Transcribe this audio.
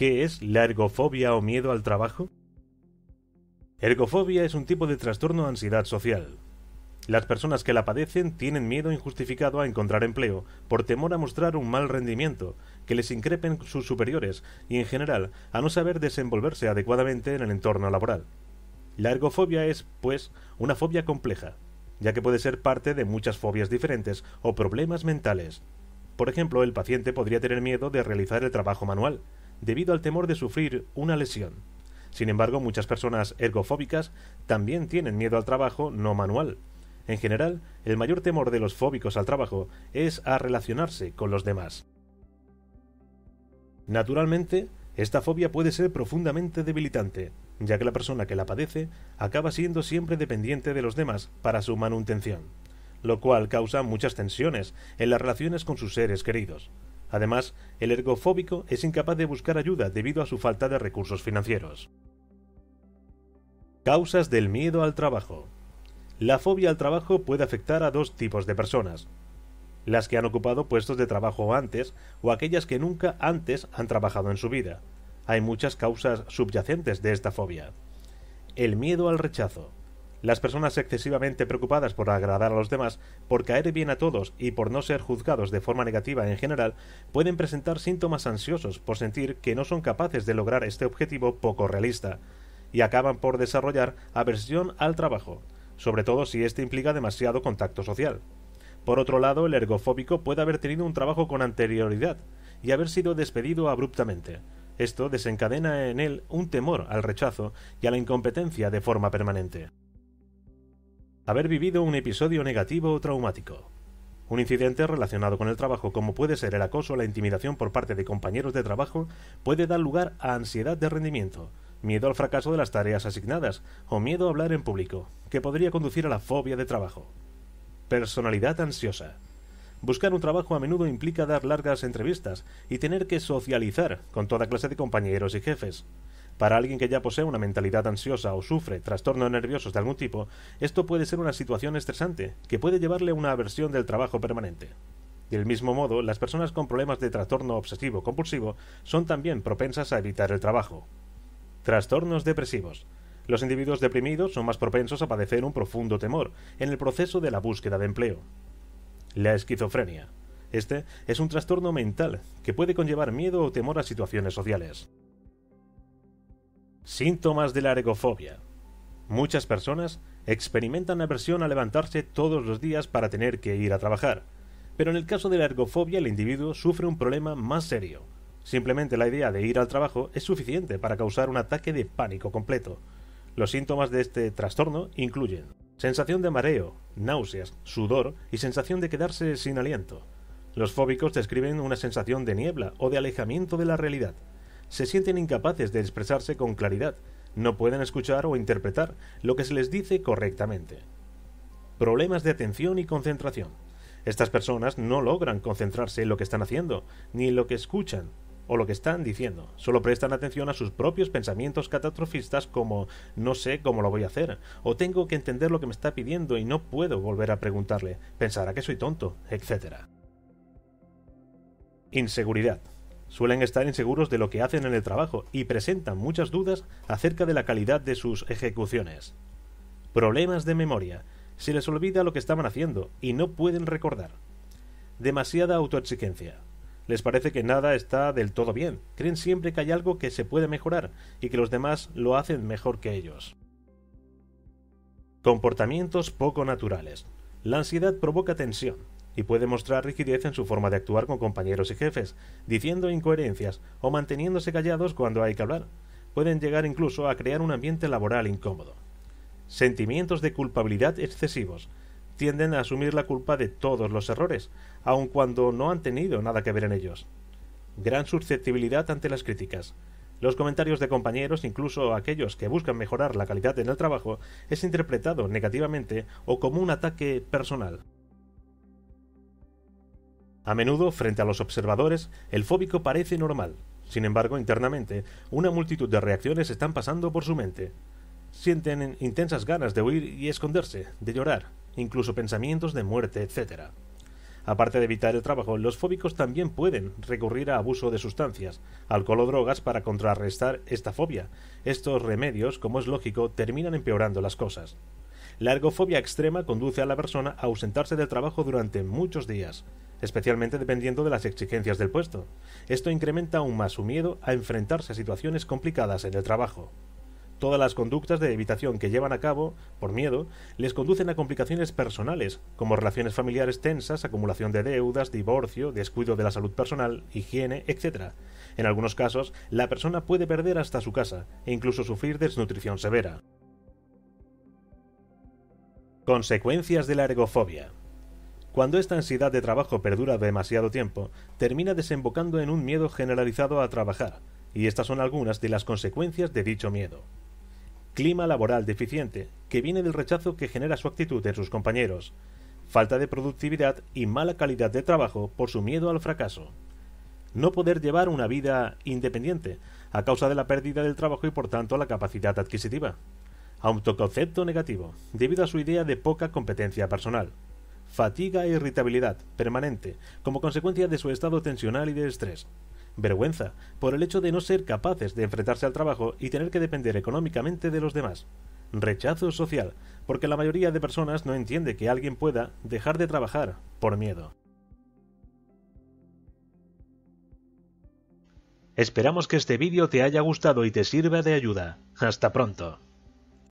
¿Qué es la ergofobia o miedo al trabajo? Ergofobia es un tipo de trastorno de ansiedad social. Las personas que la padecen tienen miedo injustificado a encontrar empleo por temor a mostrar un mal rendimiento, que les increpen sus superiores y, en general, a no saber desenvolverse adecuadamente en el entorno laboral. La ergofobia es, pues, una fobia compleja, ya que puede ser parte de muchas fobias diferentes o problemas mentales. Por ejemplo, el paciente podría tener miedo de realizar el trabajo manual, debido al temor de sufrir una lesión. Sin embargo, muchas personas ergofóbicas también tienen miedo al trabajo no manual. En general, el mayor temor de los fóbicos al trabajo es a relacionarse con los demás. Naturalmente, esta fobia puede ser profundamente debilitante, ya que la persona que la padece acaba siendo siempre dependiente de los demás para su manutención, lo cual causa muchas tensiones en las relaciones con sus seres queridos. Además, el ergofóbico es incapaz de buscar ayuda debido a su falta de recursos financieros. Causas del miedo al trabajo. La fobia al trabajo puede afectar a dos tipos de personas. Las que han ocupado puestos de trabajo antes o aquellas que nunca antes han trabajado en su vida. Hay muchas causas subyacentes de esta fobia. El miedo al rechazo. Las personas excesivamente preocupadas por agradar a los demás, por caer bien a todos y por no ser juzgados de forma negativa en general, pueden presentar síntomas ansiosos por sentir que no son capaces de lograr este objetivo poco realista, y acaban por desarrollar aversión al trabajo, sobre todo si este implica demasiado contacto social. Por otro lado, el ergofóbico puede haber tenido un trabajo con anterioridad y haber sido despedido abruptamente. Esto desencadena en él un temor al rechazo y a la incompetencia de forma permanente haber vivido un episodio negativo o traumático. Un incidente relacionado con el trabajo, como puede ser el acoso o la intimidación por parte de compañeros de trabajo, puede dar lugar a ansiedad de rendimiento, miedo al fracaso de las tareas asignadas o miedo a hablar en público, que podría conducir a la fobia de trabajo. Personalidad ansiosa. Buscar un trabajo a menudo implica dar largas entrevistas y tener que socializar con toda clase de compañeros y jefes. Para alguien que ya posee una mentalidad ansiosa o sufre trastornos nerviosos de algún tipo, esto puede ser una situación estresante, que puede llevarle a una aversión del trabajo permanente. Del mismo modo, las personas con problemas de trastorno obsesivo-compulsivo son también propensas a evitar el trabajo. Trastornos depresivos. Los individuos deprimidos son más propensos a padecer un profundo temor en el proceso de la búsqueda de empleo. La esquizofrenia. Este es un trastorno mental que puede conllevar miedo o temor a situaciones sociales. Síntomas de la ergofobia. Muchas personas experimentan aversión a levantarse todos los días para tener que ir a trabajar, pero en el caso de la ergofobia el individuo sufre un problema más serio. Simplemente la idea de ir al trabajo es suficiente para causar un ataque de pánico completo. Los síntomas de este trastorno incluyen sensación de mareo, náuseas, sudor y sensación de quedarse sin aliento. Los fóbicos describen una sensación de niebla o de alejamiento de la realidad, se sienten incapaces de expresarse con claridad, no pueden escuchar o interpretar lo que se les dice correctamente. Problemas de atención y concentración. Estas personas no logran concentrarse en lo que están haciendo, ni en lo que escuchan o lo que están diciendo. Solo prestan atención a sus propios pensamientos catastrofistas como no sé cómo lo voy a hacer, o tengo que entender lo que me está pidiendo y no puedo volver a preguntarle, pensará que soy tonto, etc. Inseguridad suelen estar inseguros de lo que hacen en el trabajo y presentan muchas dudas acerca de la calidad de sus ejecuciones. Problemas de memoria. Se les olvida lo que estaban haciendo y no pueden recordar. Demasiada autoexigencia. Les parece que nada está del todo bien. Creen siempre que hay algo que se puede mejorar y que los demás lo hacen mejor que ellos. Comportamientos poco naturales. La ansiedad provoca tensión, y puede mostrar rigidez en su forma de actuar con compañeros y jefes, diciendo incoherencias o manteniéndose callados cuando hay que hablar. Pueden llegar incluso a crear un ambiente laboral incómodo. Sentimientos de culpabilidad excesivos. Tienden a asumir la culpa de todos los errores, aun cuando no han tenido nada que ver en ellos. Gran susceptibilidad ante las críticas. Los comentarios de compañeros, incluso aquellos que buscan mejorar la calidad en el trabajo, es interpretado negativamente o como un ataque personal. A menudo, frente a los observadores, el fóbico parece normal. Sin embargo, internamente, una multitud de reacciones están pasando por su mente. Sienten intensas ganas de huir y esconderse, de llorar, incluso pensamientos de muerte, etc. Aparte de evitar el trabajo, los fóbicos también pueden recurrir a abuso de sustancias, alcohol o drogas para contrarrestar esta fobia. Estos remedios, como es lógico, terminan empeorando las cosas. La ergofobia extrema conduce a la persona a ausentarse del trabajo durante muchos días, especialmente dependiendo de las exigencias del puesto. Esto incrementa aún más su miedo a enfrentarse a situaciones complicadas en el trabajo. Todas las conductas de evitación que llevan a cabo, por miedo, les conducen a complicaciones personales, como relaciones familiares tensas, acumulación de deudas, divorcio, descuido de la salud personal, higiene, etc. En algunos casos, la persona puede perder hasta su casa e incluso sufrir desnutrición severa. Consecuencias de la ergofobia. Cuando esta ansiedad de trabajo perdura demasiado tiempo, termina desembocando en un miedo generalizado a trabajar, y estas son algunas de las consecuencias de dicho miedo. Clima laboral deficiente, que viene del rechazo que genera su actitud en sus compañeros, falta de productividad y mala calidad de trabajo por su miedo al fracaso. No poder llevar una vida independiente, a causa de la pérdida del trabajo y por tanto la capacidad adquisitiva. Autoconcepto negativo, debido a su idea de poca competencia personal. Fatiga e irritabilidad permanente, como consecuencia de su estado tensional y de estrés. Vergüenza, por el hecho de no ser capaces de enfrentarse al trabajo y tener que depender económicamente de los demás. Rechazo social, porque la mayoría de personas no entiende que alguien pueda dejar de trabajar por miedo. Esperamos que este vídeo te haya gustado y te sirva de ayuda. Hasta pronto.